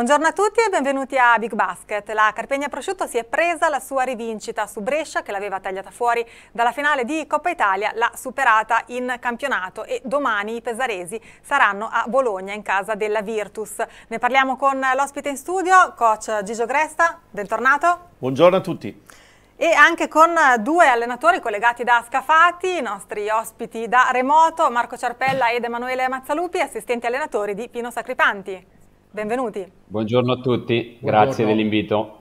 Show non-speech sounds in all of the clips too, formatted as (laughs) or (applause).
Buongiorno a tutti e benvenuti a Big Basket. La Carpegna Prosciutto si è presa la sua rivincita su Brescia che l'aveva tagliata fuori dalla finale di Coppa Italia, l'ha superata in campionato e domani i pesaresi saranno a Bologna in casa della Virtus. Ne parliamo con l'ospite in studio, coach Gigio Gresta, bentornato. Buongiorno a tutti e anche con due allenatori collegati da Scafati, i nostri ospiti da remoto, Marco Ciarpella ed Emanuele Mazzalupi, assistenti allenatori di Pino Sacripanti. Benvenuti. Buongiorno a tutti, Buongiorno. grazie dell'invito.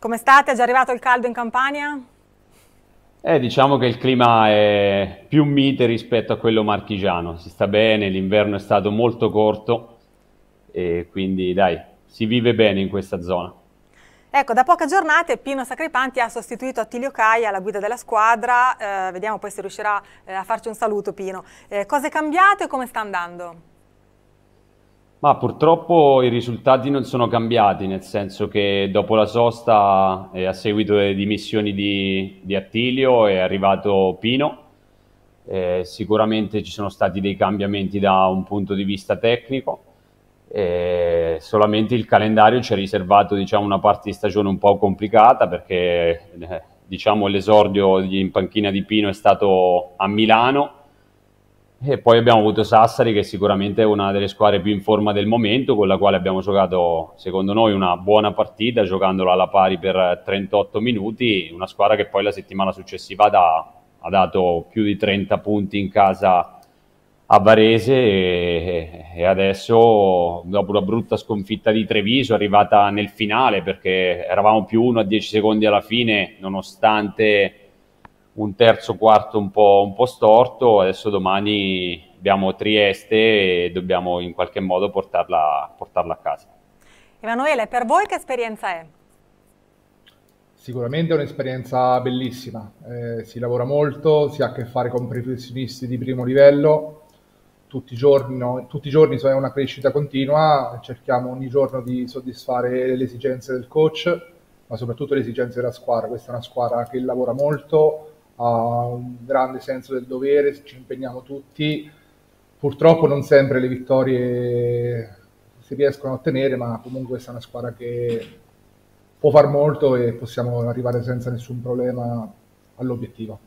Come state? È già arrivato il caldo in Campania? Eh, diciamo che il clima è più mite rispetto a quello marchigiano, si sta bene, l'inverno è stato molto corto e quindi dai, si vive bene in questa zona. Ecco, da poche giornate Pino Sacripanti ha sostituito Attilio Caia alla guida della squadra, eh, vediamo poi se riuscirà eh, a farci un saluto Pino. Eh, cose cambiate e come sta andando? Ma purtroppo i risultati non sono cambiati, nel senso che dopo la sosta, e a seguito delle dimissioni di, di Attilio, è arrivato Pino. Eh, sicuramente ci sono stati dei cambiamenti da un punto di vista tecnico, eh, solamente il calendario ci ha riservato diciamo, una parte di stagione un po' complicata perché eh, diciamo, l'esordio in panchina di Pino è stato a Milano e poi abbiamo avuto Sassari, che sicuramente è una delle squadre più in forma del momento, con la quale abbiamo giocato, secondo noi, una buona partita, giocandola alla pari per 38 minuti. Una squadra che poi la settimana successiva da, ha dato più di 30 punti in casa a Varese e, e, adesso dopo la brutta sconfitta di Treviso arrivata nel finale perché eravamo più 1 a 10 secondi alla fine nonostante un terzo quarto un po', un po', storto, adesso domani abbiamo Trieste e dobbiamo in qualche modo portarla, portarla a casa. Emanuele, per voi che esperienza è? Sicuramente è un'esperienza bellissima, eh, si lavora molto, si ha a che fare con professionisti di primo livello, tutti i giorni, no? tutti i giorni è una crescita continua, cerchiamo ogni giorno di soddisfare le esigenze del coach, ma soprattutto le esigenze della squadra, questa è una squadra che lavora molto, ha un grande senso del dovere, ci impegniamo tutti. Purtroppo non sempre le vittorie si riescono a ottenere, ma comunque questa è una squadra che può far molto e possiamo arrivare senza nessun problema all'obiettivo.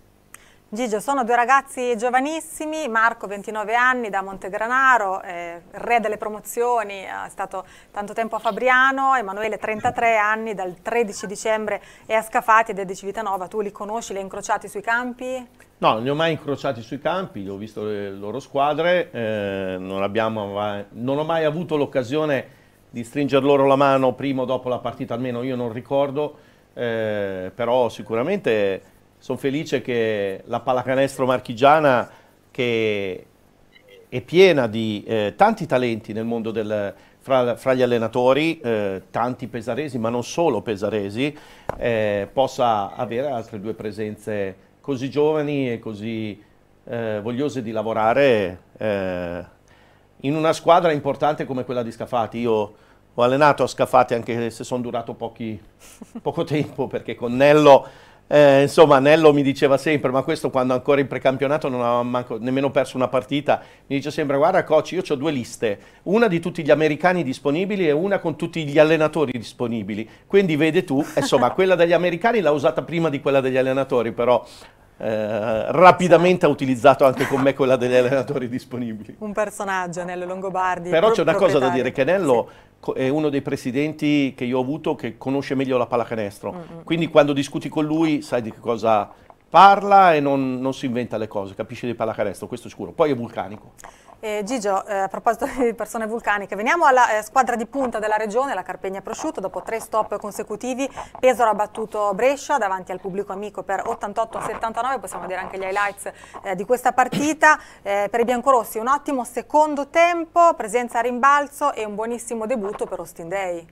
Gigio, sono due ragazzi giovanissimi, Marco 29 anni da Montegranaro, eh, re delle promozioni, eh, è stato tanto tempo a Fabriano, Emanuele 33 anni, dal 13 dicembre è a Scafati ed è di Civitanova, tu li conosci, li hai incrociati sui campi? No, non li ho mai incrociati sui campi, ho visto le loro squadre, eh, non, abbiamo, mai, non ho mai avuto l'occasione di stringere loro la mano prima o dopo la partita, almeno io non ricordo, eh, però sicuramente sono felice che la pallacanestro marchigiana che è piena di eh, tanti talenti nel mondo del, fra, fra gli allenatori, eh, tanti pesaresi, ma non solo pesaresi, eh, possa avere altre due presenze così giovani e così eh, vogliose di lavorare eh, in una squadra importante come quella di Scafati. Io ho allenato a Scafati anche se sono durato pochi, poco tempo perché con Nello eh, insomma, Nello mi diceva sempre, ma questo quando ancora in precampionato non aveva manco, nemmeno perso una partita, mi dice sempre, guarda coach, io ho due liste, una di tutti gli americani disponibili e una con tutti gli allenatori disponibili. Quindi vede tu, insomma, (laughs) quella degli americani l'ha usata prima di quella degli allenatori, però eh, rapidamente ha utilizzato anche con me quella degli allenatori disponibili. Un personaggio, Nello Longobardi. Però c'è una cosa da dire, che Nello sì. è uno dei presidenti che io ho avuto che conosce meglio la pallacanestro, mm -hmm. quindi quando discuti con lui sai di che cosa parla e non, non si inventa le cose, capisce di pallacanestro, questo è sicuro. Poi è vulcanico. Eh, Gigio, eh, a proposito di persone vulcaniche, veniamo alla eh, squadra di punta della regione, la Carpegna Prosciutto, dopo tre stop consecutivi, Pesaro ha battuto Brescia davanti al pubblico amico per 88-79, possiamo dire anche gli highlights eh, di questa partita, eh, per i biancorossi un ottimo secondo tempo, presenza a rimbalzo e un buonissimo debutto per Austin Day.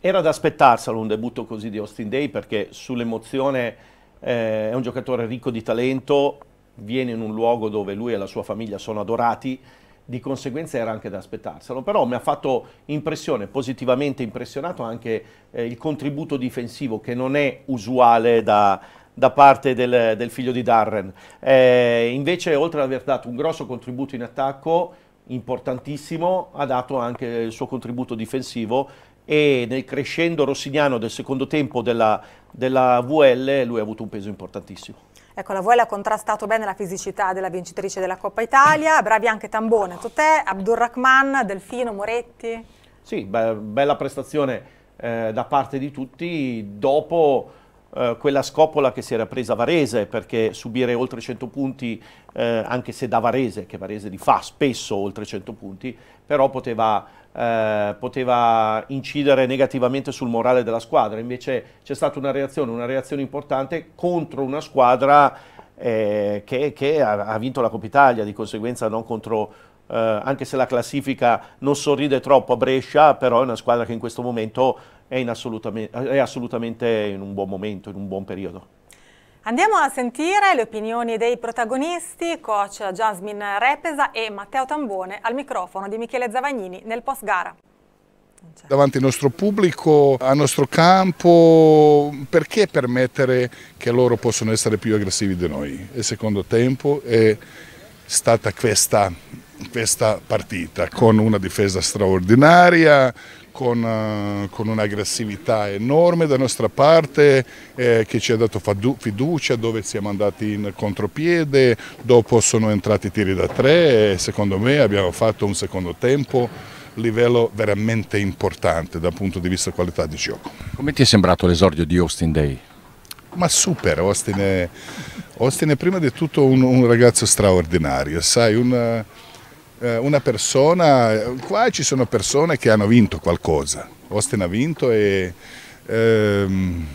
Era da aspettarselo un debutto così di Austin Day perché sull'emozione eh, è un giocatore ricco di talento, viene in un luogo dove lui e la sua famiglia sono adorati, di conseguenza era anche da aspettarselo, però mi ha fatto impressione, positivamente impressionato anche eh, il contributo difensivo che non è usuale da, da parte del, del, figlio di Darren. Eh, invece oltre ad aver dato un grosso contributo in attacco, importantissimo, ha dato anche il suo contributo difensivo e nel crescendo rossignano del secondo tempo della, della VL lui ha avuto un peso importantissimo. Ecco, la Vuela ha contrastato bene la fisicità della vincitrice della Coppa Italia, bravi anche Tambone, Totè, Abdurrahman, Delfino, Moretti. Sì, be bella prestazione eh, da parte di tutti dopo eh, quella scopola che si era presa Varese, perché subire oltre 100 punti, eh, anche se da Varese, che Varese li fa spesso oltre 100 punti, però poteva, eh, poteva incidere negativamente sul morale della squadra. Invece c'è stata una reazione, una reazione importante contro una squadra eh, che, che ha, ha vinto la Coppa Italia, di conseguenza non contro Uh, anche se la classifica non sorride troppo a Brescia, però è una squadra che in questo momento è, assolutamente, è assolutamente in un buon momento, in un buon periodo. Andiamo a sentire le opinioni dei protagonisti, coach Jasmine Repesa e Matteo Tambone al microfono di Michele Zavagnini nel post gara. Davanti al nostro pubblico, al nostro campo, perché permettere che loro possano essere più aggressivi di noi? Il secondo tempo è stata questa, questa partita con una difesa straordinaria, con, eh, con un'aggressività enorme da nostra parte eh, che ci ha dato fiducia, dove siamo andati in contropiede, dopo sono entrati tiri da tre e secondo me abbiamo fatto un secondo tempo livello veramente importante dal punto di vista qualità di gioco. Come ti è sembrato l'esordio di Austin Day? Ma super, Austin è, Austin è prima di tutto un, un ragazzo straordinario, sai, un eh, una persona, qua ci sono persone che hanno vinto qualcosa, Osten ha vinto e ehm,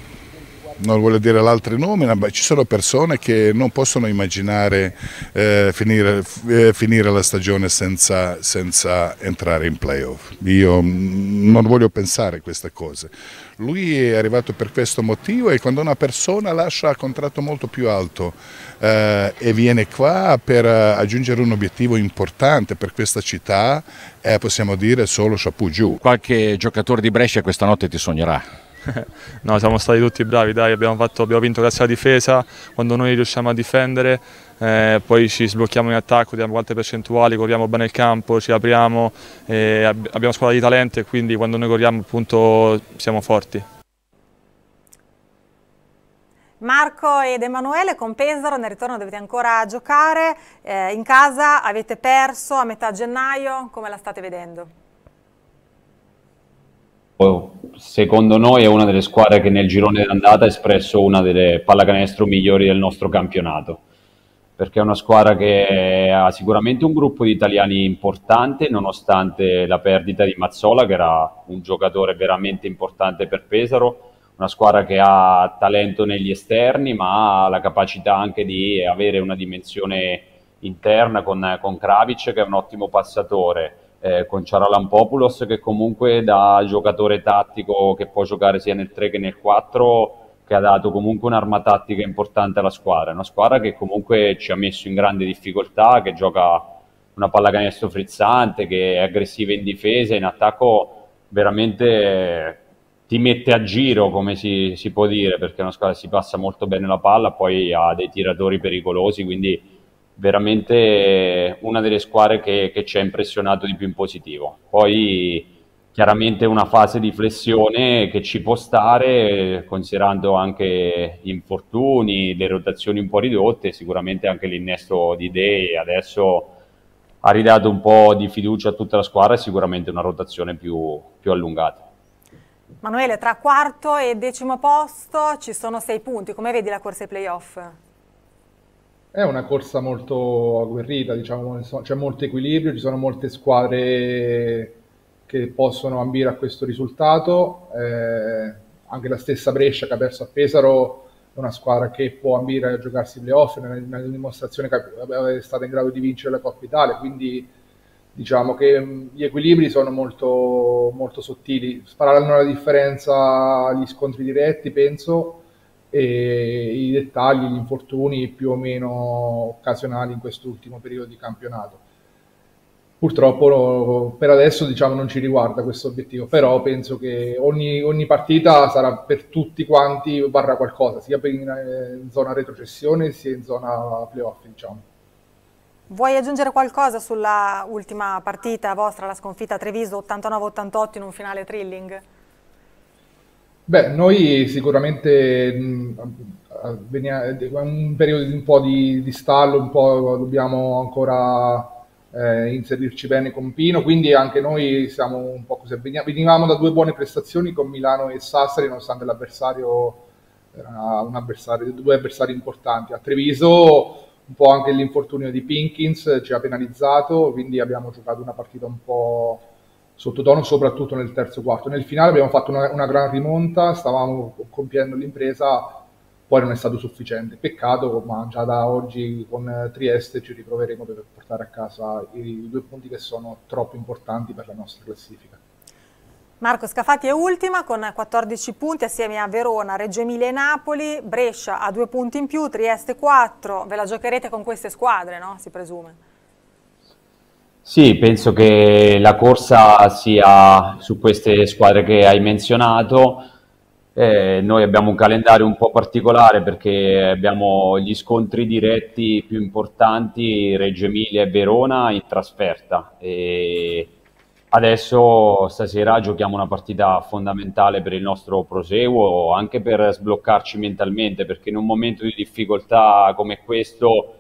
non voglio dire l'altro nome, ma ci sono persone che non possono immaginare eh, finire, eh, finire, la stagione senza, senza entrare in playoff. Io mm, non voglio pensare a queste cose. Lui è arrivato per questo motivo e quando una persona lascia un contratto molto più alto eh, e viene qua per eh, aggiungere un obiettivo importante per questa città, eh, possiamo dire solo chapeau giù. Qualche giocatore di Brescia questa notte ti sognerà. (laughs) no, siamo stati tutti bravi, dai, abbiamo, fatto, abbiamo, vinto grazie alla difesa, quando noi riusciamo a difendere, eh, poi ci sblocchiamo in attacco, diamo quante percentuali, corriamo bene il campo, ci apriamo, eh, abbiamo squadra di talento e quindi quando noi corriamo appunto siamo forti. Marco ed Emanuele con Pesaro, nel ritorno dovete ancora giocare, eh, in casa avete perso a metà gennaio, come la state vedendo? secondo noi è una delle squadre che nel girone d'andata ha espresso una delle pallacanestro migliori del nostro campionato perché è una squadra che ha sicuramente un gruppo di italiani importante, nonostante la perdita di Mazzola, che era un giocatore veramente importante per Pesaro, una squadra che ha talento negli esterni, ma ha la capacità anche di avere una dimensione interna con, con Kravic, che è un ottimo passatore, eh, con Ciaralampopoulos che comunque da giocatore tattico che può giocare sia nel 3 che nel 4 che ha dato comunque un'arma tattica importante alla squadra, una squadra che comunque ci ha messo in grande difficoltà, che gioca una pallacanestro frizzante, che è aggressiva in difesa, in attacco veramente ti mette a giro, come si, si può dire, perché è una squadra che si passa molto bene la palla, poi ha dei tiratori pericolosi, quindi veramente una delle squadre che, che ci ha impressionato di più in positivo. Poi chiaramente una fase di flessione che ci può stare, considerando anche gli infortuni, le rotazioni un po' ridotte, sicuramente anche l'innesto di idee adesso ha ridato un po' di fiducia a tutta la squadra e sicuramente una rotazione più, più allungata. Manuele, tra quarto e decimo posto ci sono sei punti, come vedi la corsa ai playoff? È una corsa molto agguerrita, diciamo, c'è molto equilibrio, ci sono molte squadre che possono ambire a questo risultato. Eh, anche la stessa Brescia che ha perso a Pesaro è una squadra che può ambire a giocarsi playoff, è una, una dimostrazione che è stata in grado di vincere la Coppa Italia, quindi diciamo che gli equilibri sono molto, molto sottili. Sparanno la differenza gli scontri diretti, penso, e i dettagli, gli infortuni più o meno occasionali in quest'ultimo periodo di campionato. Purtroppo per adesso diciamo, non ci riguarda questo obiettivo, però penso che ogni, ogni, partita sarà per tutti quanti varrà qualcosa, sia eh, in, zona retrocessione sia in zona playoff. Diciamo. Vuoi aggiungere qualcosa sulla ultima partita vostra, la sconfitta a Treviso 89-88 in un finale thrilling? Beh, noi sicuramente mh, veniva un periodo di un po' di, di stallo, un po' dobbiamo ancora eh, inserirci bene con Pino, quindi anche noi siamo un po' così. Venivamo da due buone prestazioni con Milano e Sassari, nonostante l'avversario era un avversario, due avversari importanti. A Treviso un po' anche l'infortunio di Pinkins ci ha penalizzato, quindi abbiamo giocato una partita un po' sottotono soprattutto nel terzo quarto. Nel finale abbiamo fatto una, una gran rimonta, stavamo compiendo l'impresa, poi non è stato sufficiente. Peccato, ma già da oggi con eh, Trieste ci riproveremo per portare a casa i due punti che sono troppo importanti per la nostra classifica. Marco Scafati è ultima con 14 punti assieme a Verona, Reggio Emilia e Napoli, Brescia ha due punti in più, Trieste 4, ve la giocherete con queste squadre, no? si presume? Sì, penso che la corsa sia su queste squadre che hai menzionato. Eh, noi abbiamo un calendario un po' particolare perché abbiamo gli scontri diretti più importanti, Reggio Emilia e Verona, in trasferta. E adesso stasera giochiamo una partita fondamentale per il nostro proseguo, anche per sbloccarci mentalmente, perché in un momento di difficoltà come questo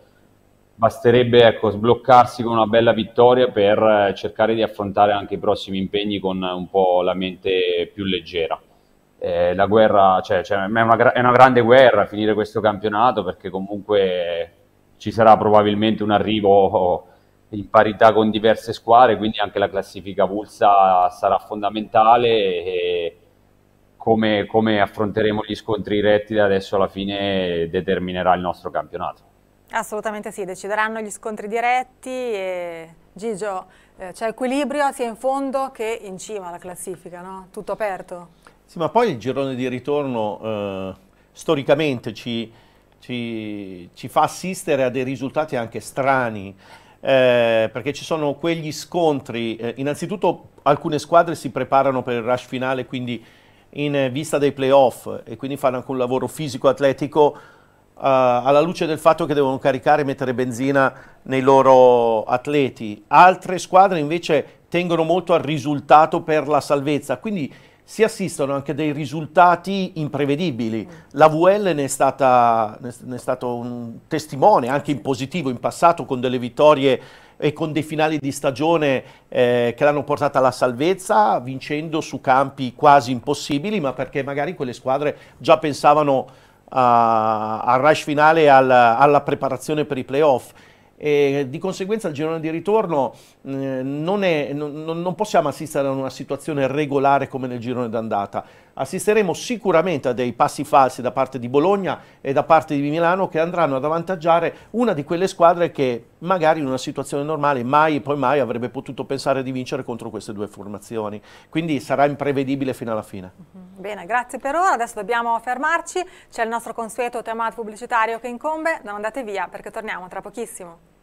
basterebbe ecco, sbloccarsi con una bella vittoria per eh, cercare di affrontare anche i prossimi impegni con un po' la mente più leggera. Eh, la guerra cioè, cioè, è, una, è, una, grande guerra finire questo campionato perché comunque ci sarà probabilmente un arrivo in parità con diverse squadre, quindi anche la classifica pulsa sarà fondamentale. E, come, come affronteremo gli scontri retti da adesso alla fine determinerà il nostro campionato. Assolutamente sì, decideranno gli scontri diretti e Gigio, eh, c'è equilibrio sia in fondo che in cima alla classifica, no? Tutto aperto. Sì, ma poi il girone di ritorno eh, storicamente ci, ci, ci, fa assistere a dei risultati anche strani, eh, perché ci sono quegli scontri, eh, innanzitutto alcune squadre si preparano per il rush finale, quindi in vista dei playoff e quindi fanno anche un lavoro fisico-atletico eh, alla luce del fatto che devono caricare e mettere benzina nei loro atleti. Altre squadre invece tengono molto al risultato per la salvezza, quindi si assistono anche dei risultati imprevedibili. La VL ne è, stata, ne è stato un testimone anche in positivo in passato con delle vittorie e con dei finali di stagione eh, che l'hanno portata alla salvezza, vincendo su campi quasi impossibili, ma perché magari quelle squadre già pensavano al rush finale e al, alla preparazione per i playoff. E di conseguenza il girone di ritorno eh, non, è, non, non possiamo assistere a una situazione regolare come nel girone d'andata assisteremo sicuramente a dei passi falsi da parte di Bologna e da parte di Milano che andranno ad avvantaggiare una di quelle squadre che magari in una situazione normale mai e poi mai avrebbe potuto pensare di vincere contro queste due formazioni. Quindi sarà imprevedibile fino alla fine. Mm-hmm. Bene, grazie per ora. Adesso dobbiamo fermarci. C'è il nostro consueto tema pubblicitario che incombe. Non andate via perché torniamo tra pochissimo.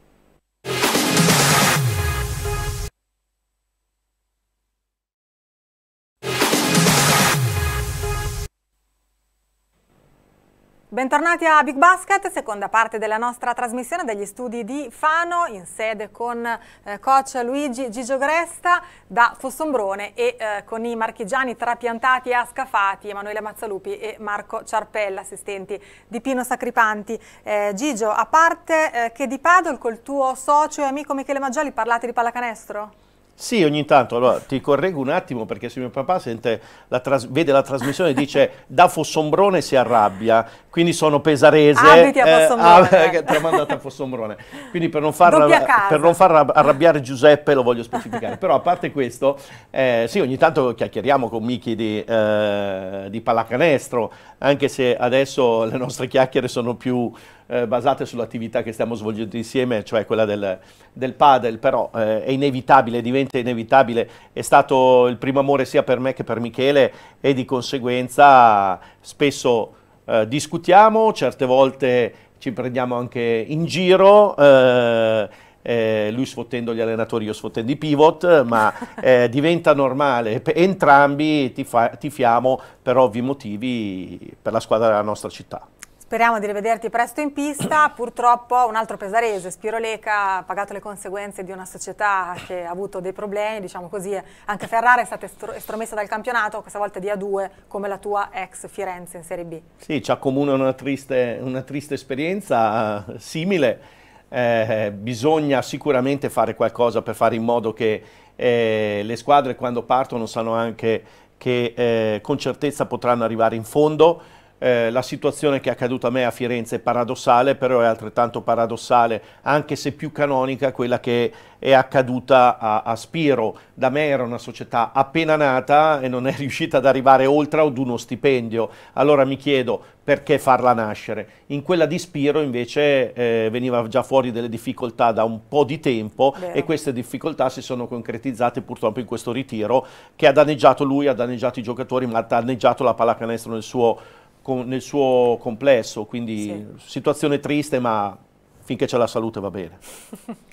Bentornati a Big Basket, seconda parte della nostra trasmissione dagli studi di Fano in sede con eh, coach Luigi Gigio Gresta da Fossombrone e eh, con i marchigiani trapiantati e scafati Emanuele Mazzalupi e Marco Ciarpella, assistenti di Pino Sacripanti. Eh, Gigio, a parte eh, che di Padol col tuo socio e amico Michele Maggioli parlate di pallacanestro? Sì, ogni tanto, allora ti correggo un attimo perché se mio papà sente, la vede la trasmissione e dice (laughs) da Fossombrone si arrabbia, quindi sono pesarese. Abiti a eh, Fossombrone. Eh, ah, (laughs) ecco. tramandata a Fossombrone. Quindi per non, far, per non, far, arrabbiare Giuseppe lo voglio specificare. Però a parte questo, eh, sì, ogni tanto chiacchieriamo con Miki di, eh, di pallacanestro, anche se adesso le nostre chiacchiere sono più eh, basate sull'attività che stiamo svolgendo insieme, cioè quella del, del padel, però eh, è inevitabile, diventa inevitabile, è stato il primo amore sia per me che per Michele e di conseguenza spesso eh, discutiamo, certe volte ci prendiamo anche in giro. Eh, eh lui sfottendo gli allenatori, io sfottendo i pivot, ma eh, diventa normale. Entrambi ti fiamo per ovvi motivi per la squadra della nostra città. Speriamo di rivederti presto in pista, (clears throat) purtroppo un altro pesarese, Spiro Leca, ha pagato le conseguenze di una società che ha avuto dei problemi, diciamo così, anche Ferrara è stata estromessa dal campionato, questa volta di A2 come la tua ex Firenze in Serie B. Sì, ci accomuna una triste, una triste esperienza eh, simile. Eh, bisogna sicuramente fare qualcosa per fare in modo che eh, le squadre quando partono sanno anche che eh, con certezza potranno arrivare in fondo eh, la situazione che è accaduta a me a Firenze è paradossale, però è altrettanto paradossale, anche se più canonica, quella che è accaduta a, a Spiro. Da me era una società appena nata e non è (laughs) riuscita ad arrivare oltre ad uno stipendio. Allora mi chiedo perché farla nascere. In quella di Spiro invece eh, veniva già fuori delle difficoltà da un po' di tempo Vero. e queste difficoltà si sono concretizzate purtroppo in questo ritiro che ha danneggiato lui, ha danneggiato i giocatori, ma ha danneggiato la pallacanestro nel suo con, nel suo complesso, quindi sì. situazione triste ma finché c'è la salute va bene. (laughs)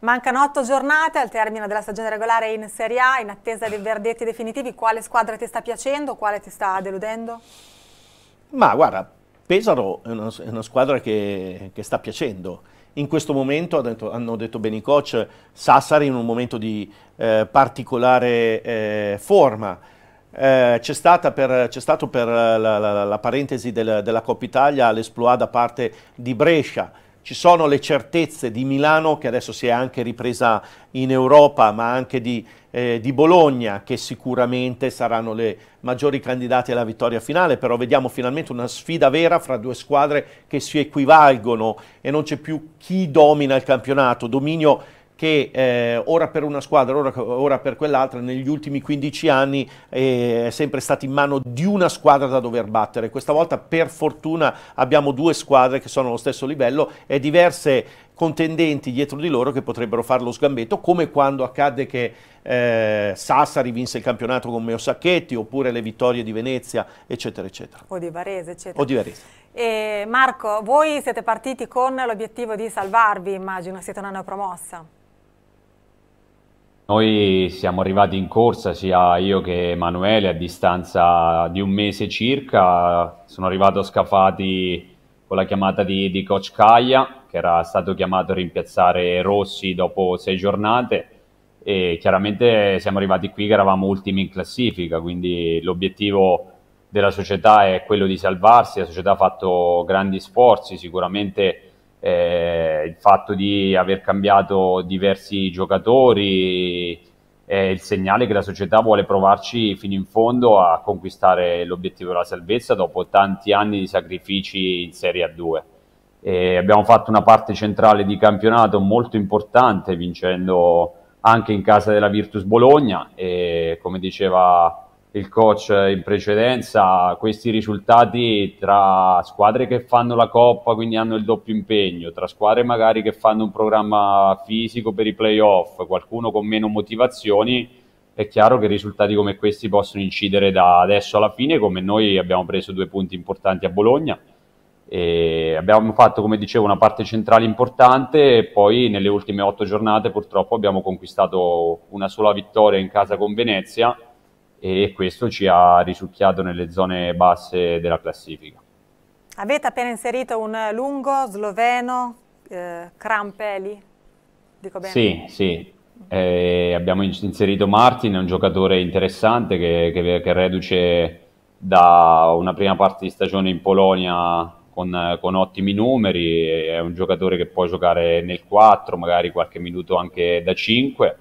Mancano otto giornate al termine della stagione regolare in Serie A, in attesa dei verdetti definitivi, quale squadra ti sta piacendo, quale ti sta deludendo? Ma guarda, Pesaro è una, è una squadra che, che, sta piacendo. In questo momento, hanno detto bene i coach, Sassari in un momento di eh, particolare eh, forma eh, c'è, stato per, eh, la, la, la, parentesi del, della Coppa Italia l'esploa da parte di Brescia, ci sono le certezze di Milano che adesso si è anche ripresa in Europa ma anche di, eh, di, Bologna che sicuramente saranno le maggiori candidate alla vittoria finale però vediamo finalmente una sfida vera fra due squadre che si equivalgono e non c'è più chi domina il campionato dominio che eh, ora per una squadra, ora, ora, per quell'altra, negli ultimi 15 anni eh, è sempre stato in mano di una squadra da dover battere. Questa volta per fortuna abbiamo due squadre che sono allo stesso livello e diverse contendenti dietro di loro che potrebbero fare lo sgambetto, come quando accadde che eh, Sassari vinse il campionato con Meo Sacchetti, oppure le vittorie di Venezia, eccetera, eccetera. O di Varese, eccetera. O di Varese. E Marco, voi siete partiti con l'obiettivo di salvarvi, immagino, siete una neopromossa. promossa. Noi siamo arrivati in corsa sia io che Emanuele a distanza di un mese circa, sono arrivato a Scafati con la chiamata di, di coach Caia che era stato chiamato a rimpiazzare Rossi dopo sei giornate e chiaramente siamo arrivati qui che eravamo ultimi in classifica, quindi l'obiettivo della società è quello di salvarsi, la società ha fatto grandi sforzi, sicuramente eh, il fatto di aver cambiato diversi giocatori è il segnale che la società vuole provarci fino in fondo a conquistare l'obiettivo della salvezza dopo tanti anni di sacrifici in Serie A2. E abbiamo fatto una parte centrale di campionato molto importante vincendo anche in casa della Virtus Bologna e come diceva il coach in precedenza, questi risultati tra squadre che fanno la coppa, quindi hanno il doppio impegno, tra squadre magari che fanno un programma fisico per i playoff, qualcuno con meno motivazioni, è chiaro che risultati come questi possono incidere da adesso alla fine, come noi abbiamo preso due punti importanti a Bologna. E abbiamo fatto, come dicevo, una parte centrale importante e poi nelle ultime otto giornate purtroppo abbiamo conquistato una sola vittoria in casa con Venezia e questo ci ha risucchiato nelle zone basse della classifica. Avete appena inserito un lungo sloveno, eh, Krampeli, dico bene? Sì, sì. Eh, abbiamo inserito Martin, è un giocatore interessante che, che, che, reduce da una prima parte di stagione in Polonia con, con ottimi numeri, è un giocatore che può giocare nel 4, magari qualche minuto anche da 5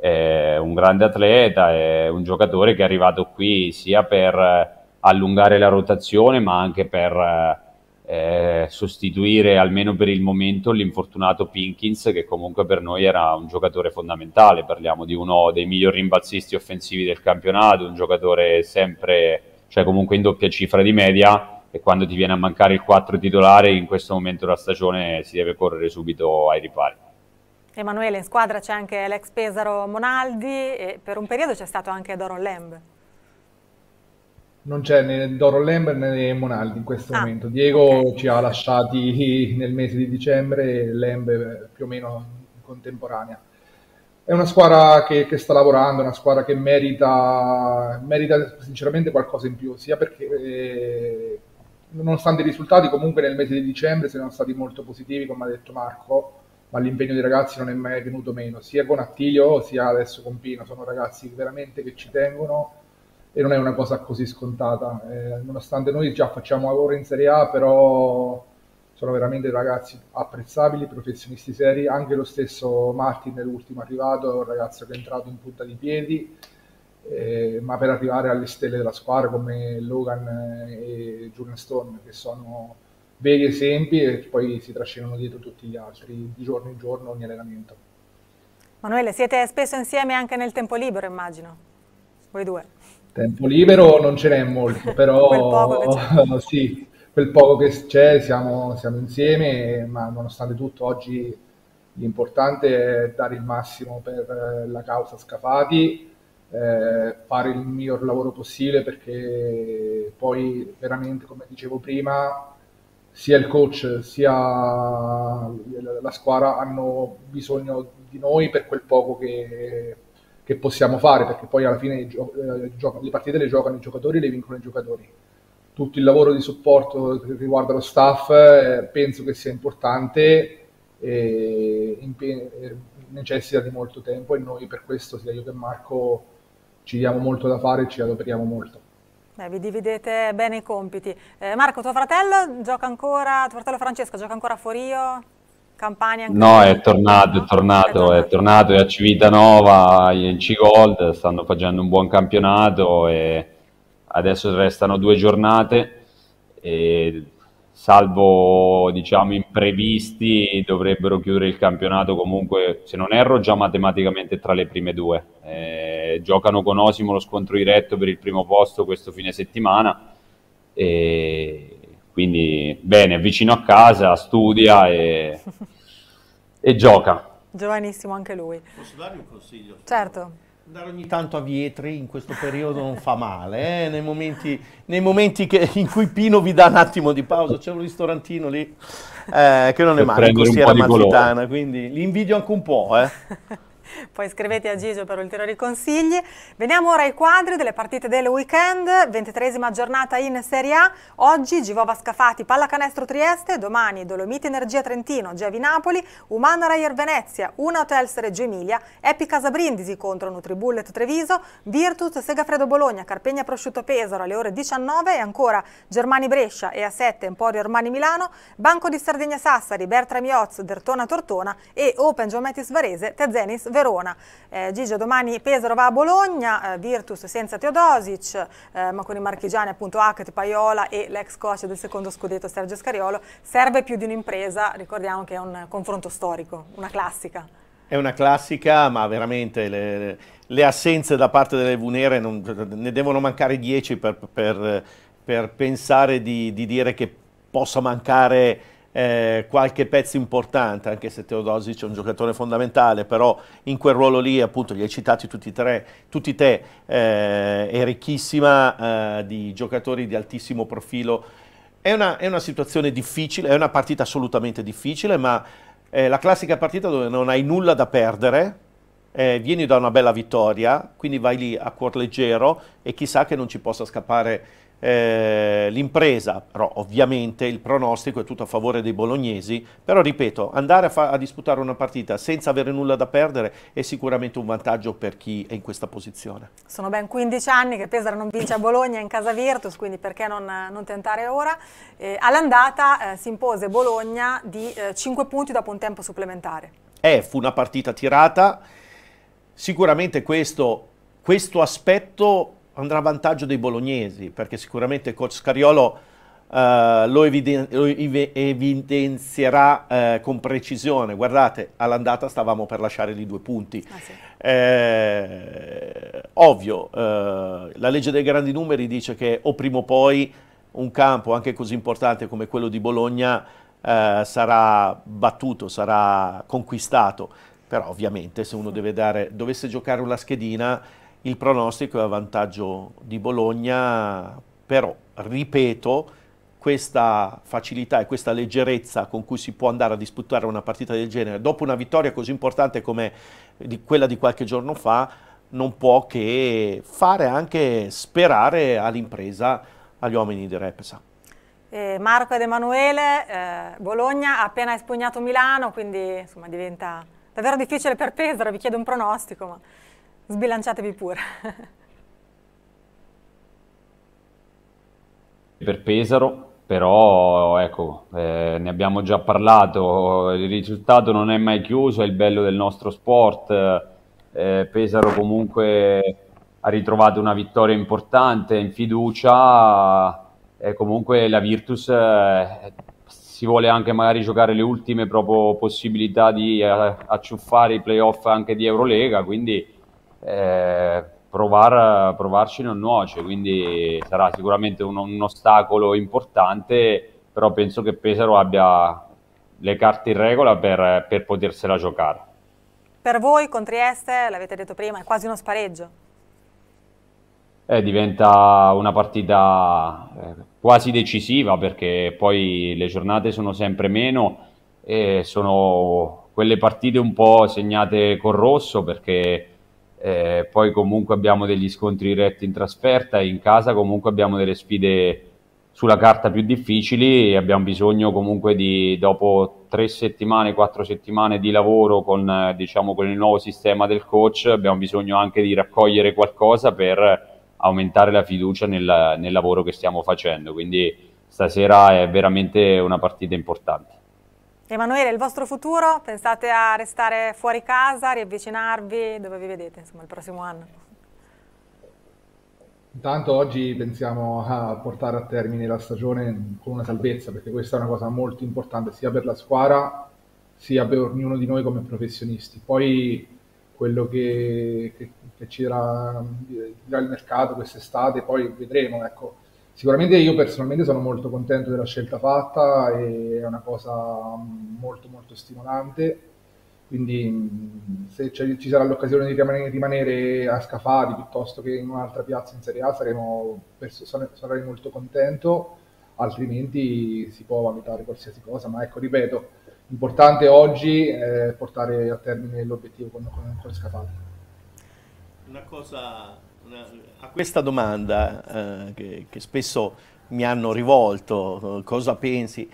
è un grande atleta, è un giocatore che è arrivato qui sia per eh, allungare la rotazione ma anche per eh, eh, sostituire almeno per il momento l'infortunato Pinkins che comunque per noi era un giocatore fondamentale, parliamo di uno dei migliori rimbalzisti offensivi del campionato, un giocatore sempre, cioè comunque in doppia cifra di media e quando ti viene a mancare il 4 titolare in questo momento della stagione si deve correre subito ai ripari. Emanuele, in squadra c'è anche l'ex Pesaro Monaldi e per un periodo c'è stato anche Doron Lamb. Non c'è né Doron Lamb né Monaldi in questo ah, momento. Diego okay. ci ha lasciati nel mese di dicembre e Lamb più o meno in contemporanea. È una squadra che, che sta lavorando, una squadra che merita, merita, sinceramente qualcosa in più, sia perché eh, nonostante i risultati comunque nel mese di dicembre siano stati molto positivi, come ha detto Marco, ma l'impegno dei ragazzi non è mai venuto meno, sia con Attilio sia adesso con Pino, sono ragazzi veramente che ci tengono e non è una cosa così scontata, eh, nonostante noi già facciamo lavoro in Serie A, però sono veramente ragazzi apprezzabili, professionisti seri, anche lo stesso Martin è l'ultimo arrivato, è un ragazzo che è entrato in punta di piedi, eh, ma per arrivare alle stelle della squadra come Logan eh, e Julian Stone, che sono veri esempi e poi si trascinano dietro tutti gli altri, di giorno in giorno, ogni allenamento. Manuele, siete spesso insieme anche nel tempo libero, immagino, voi due. Tempo libero non ce n'è molto, (laughs) però quel poco (laughs) sì, quel poco che c'è siamo, siamo insieme, ma nonostante tutto oggi l'importante è dare il massimo per eh, la causa Scafati, eh, fare il miglior lavoro possibile perché poi veramente, come dicevo prima, sia il coach sia la squadra hanno bisogno di noi per quel poco che, che possiamo fare, perché poi alla fine gio- eh, gio- le partite le giocano i giocatori, e le vincono i giocatori. Tutto il lavoro di supporto che riguarda lo staff eh, penso che sia importante e impe- eh, necessita di molto tempo e noi per questo sia io che Marco ci diamo molto da fare e ci adoperiamo molto. Beh, vi dividete bene i compiti. Eh, Marco, tuo fratello gioca ancora, tuo fratello Francesco gioca ancora a Forio? Campania? No, è tornato, è tornato, è tornato, è a Civitanova, in C-Gold, stanno facendo un buon campionato e adesso restano due giornate e salvo diciamo imprevisti dovrebbero chiudere il campionato comunque se non erro già matematicamente tra le prime due eh, giocano con Osimo lo scontro diretto per il primo posto questo fine settimana e quindi bene vicino a casa studia e, (laughs) e gioca giovanissimo anche lui posso dargli un consiglio? certo andare ogni tanto a Vietri in questo periodo non fa male, eh? nei momenti, nei momenti che, in cui Pino vi dà un attimo di pausa, c'è un ristorantino lì eh, che non per è male, costiera mazzitana, quindi li invidio anche un po'. Eh poi scrivete a Gigio per ulteriori consigli. Veniamo ora ai quadri delle partite del weekend, 23esima giornata in Serie A, oggi Givova Scafati, Pallacanestro Trieste, domani Dolomiti Energia Trentino, Gevi Napoli, Umana Rayer Venezia, Una Hotels Reggio Emilia, Epi Brindisi contro Nutribullet Treviso, Virtus Segafredo Bologna, Carpegna Prosciutto Pesaro alle ore 19 e ancora Germani Brescia e a 7 Emporio Ormani Milano, Banco di Sardegna Sassari, Bertra Oz, Dertona Tortona e Open Giometis Varese, Tezenis Verona. Verona, eh, Gigio domani Pesaro va a Bologna, eh, Virtus senza Teodosic, eh, ma con i marchigiani appunto Hackett, Paiola e l'ex coach del secondo scudetto Sergio Scariolo, serve più di un'impresa, ricordiamo che è un confronto storico, una classica. È una classica, ma veramente le, le assenze da parte delle Vunere non, ne devono mancare 10 per, per, per pensare di, di dire che possa mancare eh, qualche pezzo importante, anche se Teodosic è un giocatore fondamentale, però in quel ruolo lì, appunto, li hai citati tutti, tre, tutti te, eh, è ricchissima eh, di giocatori di altissimo profilo. È una, è una, situazione difficile, è una partita assolutamente difficile, ma è eh, la classica partita dove non hai nulla da perdere, eh, vieni da una bella vittoria, quindi vai lì a cuor leggero e chissà che non ci possa scappare eh, l'impresa, però ovviamente il pronostico è tutto a favore dei bolognesi, però ripeto, andare a, a disputare una partita senza avere nulla da perdere è sicuramente un vantaggio per chi è in questa posizione. Sono ben 15 anni che Pesaro non vince a Bologna in casa Virtus, quindi perché non, non tentare ora? Eh, all'andata eh, si impose Bologna di 5 eh, punti dopo un tempo supplementare. Eh, fu una partita tirata, sicuramente questo, questo aspetto andrà a vantaggio dei bolognesi, perché sicuramente il coach Scariolo eh, lo, eviden lo evidenzierà eh, con precisione. Guardate, all'andata stavamo per lasciare lì due punti. Ah, sì. eh, ovvio, eh, la legge dei grandi numeri dice che o prima o poi un campo anche così importante come quello di Bologna eh, sarà battuto, sarà conquistato. Però ovviamente se uno dare, dovesse giocare una schedina il pronostico è a vantaggio di Bologna, però, ripeto, questa facilità e questa leggerezza con cui si può andare a disputare una partita del genere dopo una vittoria così importante come quella di qualche giorno fa non può che fare anche sperare all'impresa agli uomini di Repesa. Eh, Marco ed Emanuele, eh, Bologna ha appena espugnato Milano, quindi insomma, diventa davvero difficile per Pesaro, vi chiedo un pronostico. Ma... Sbilanciatevi pure. (laughs) per Pesaro, però ecco, eh, ne abbiamo già parlato, il risultato non è mai chiuso, è il bello del nostro sport, eh, Pesaro comunque ha ritrovato una vittoria importante in fiducia e comunque la Virtus eh, si vuole anche magari giocare le ultime proprio possibilità di eh, acciuffare i playoff anche di Eurolega, quindi eh, provar, provarci non nuoce, quindi sarà sicuramente un, un, ostacolo importante, però penso che Pesaro abbia le carte in regola per, per potersela giocare. Per voi con Trieste, l'avete detto prima, è quasi uno spareggio. Eh, diventa una partita eh, quasi decisiva perché poi le giornate sono sempre meno e sono quelle partite un po' segnate col rosso perché eh, poi comunque abbiamo degli scontri diretti in trasferta e in casa comunque abbiamo delle sfide sulla carta più difficili e abbiamo bisogno comunque di dopo tre settimane, quattro settimane di lavoro con, diciamo, con il nuovo sistema del coach abbiamo bisogno anche di raccogliere qualcosa per aumentare la fiducia nel, nel lavoro che stiamo facendo quindi stasera è veramente una partita importante Emanuele, il vostro futuro? Pensate a restare fuori casa, riavvicinarvi? Dove vi vedete insomma, il prossimo anno? Intanto oggi pensiamo a portare a termine la stagione con una salvezza, perché questa è una cosa molto importante sia per la squadra sia per ognuno di noi come professionisti. Poi quello che, che, che ci dirà, eh, dirà il mercato quest'estate, poi vedremo. Ecco Sicuramente io personalmente sono molto contento della scelta fatta, è una cosa molto molto stimolante, quindi mm, se ci sarà l'occasione di rimanere, rimanere a Scafati piuttosto che in un'altra piazza in Serie A saremo, sarei molto contento, altrimenti si può valutare qualsiasi cosa, ma ecco ripeto, l'importante oggi è portare a termine l'obiettivo con, con, con Scafati. Una cosa a questa domanda eh, che, che, spesso mi hanno rivolto, eh, cosa pensi?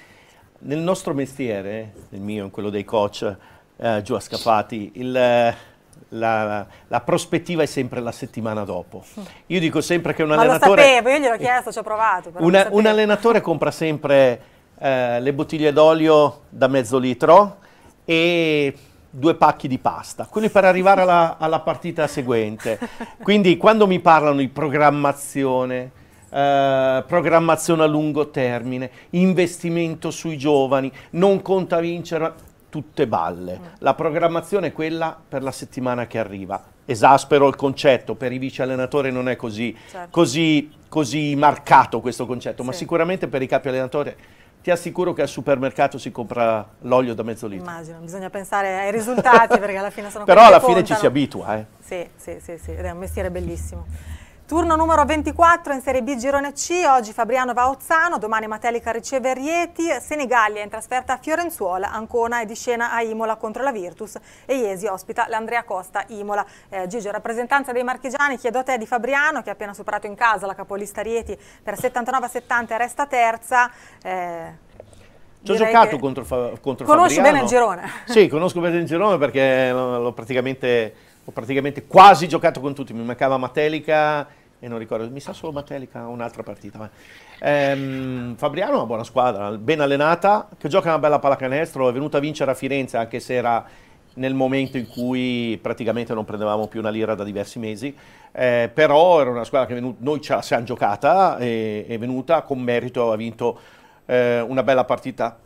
Nel nostro mestiere, nel mio, in quello dei coach, eh, giù a Scafati, il, la, la, prospettiva è sempre la settimana dopo. Io dico sempre che un allenatore... Ma lo sapevo, io gliel'ho chiesto, ci ho provato. Una, un allenatore compra sempre eh, le bottiglie d'olio da mezzo litro e due pacchi di pasta, quelli per arrivare alla, alla partita seguente. Quindi quando mi parlano di programmazione, eh, programmazione a lungo termine, investimento sui giovani, non conta vincere, tutte balle. La programmazione è quella per la settimana che arriva. Esaspero il concetto, per i vice allenatori non è così, certo. così, così, marcato questo concetto, sì. ma sicuramente per i capi allenatori ti assicuro che al supermercato si compra l'olio da mezzo litro. Immagino, bisogna pensare ai risultati perché alla fine sono Però alla fine contano. ci si abitua, eh. Sì, sì, sì, sì, è un mestiere bellissimo. Turno numero 24 in Serie B Girone C, oggi Fabriano va a Ozzano, domani Matelica riceve Rieti, Senigallia in trasferta a Fiorenzuola, Ancona è di scena a Imola contro la Virtus e Iesi ospita l'Andrea Costa Imola. Eh, Gigio, rappresentanza dei marchigiani, chiedo a te di Fabriano che ha appena superato in casa la capolista Rieti per 79-70 e resta terza. Eh, ci ho giocato che... contro, Fa contro Conosci Fabriano. Conosci bene il girone. Sì, conosco bene il girone perché l'ho praticamente ho praticamente quasi giocato con tutti, mi mancava Matelica e non ricordo, mi sa solo Matelica un'altra partita. Ehm, Fabriano è una buona squadra, ben allenata, che gioca una bella pallacanestro, è venuta a vincere a Firenze anche se era nel momento in cui praticamente non prendevamo più una lira da diversi mesi, eh, però era una squadra che noi ce la siamo giocata, è, è venuta con merito, ha vinto eh, una bella partita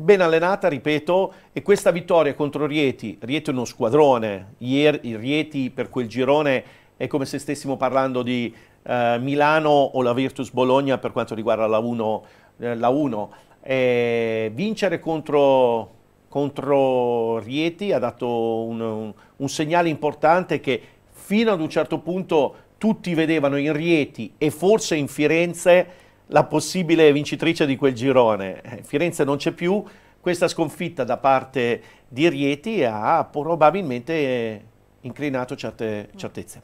ben allenata, ripeto, e questa vittoria contro Rieti, Rieti è uno squadrone, Ieri, Rieti per quel girone è come se stessimo parlando di eh, Milano o la Virtus Bologna per quanto riguarda la 1. Eh, la 1. Eh, vincere contro, contro, Rieti ha dato un, un, un segnale importante che fino ad un certo punto tutti vedevano in Rieti e forse in Firenze la possibile vincitrice di quel girone. Eh, Firenze non c'è più, questa sconfitta da parte di Rieti ha probabilmente inclinato certe certezze.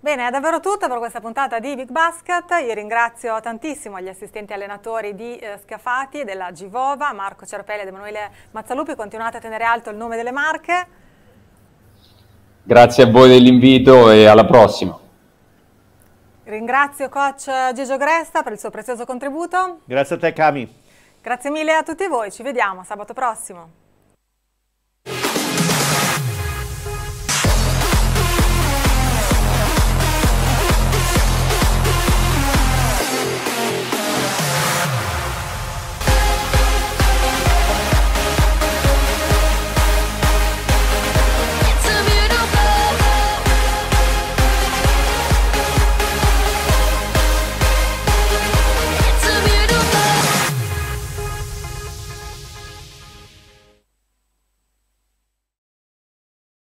Bene, è davvero tutto per questa puntata di Big Basket. Io ringrazio tantissimo gli assistenti allenatori di eh, Scafati, della Givova, Marco Cerpelli ed Emanuele Mazzalupi. Continuate a tenere alto il nome delle marche. Grazie a voi dell'invito e alla prossima. Ringrazio coach Gigio Gresta per il suo prezioso contributo. Grazie a te Cami. Grazie mille a tutti voi, ci vediamo sabato prossimo.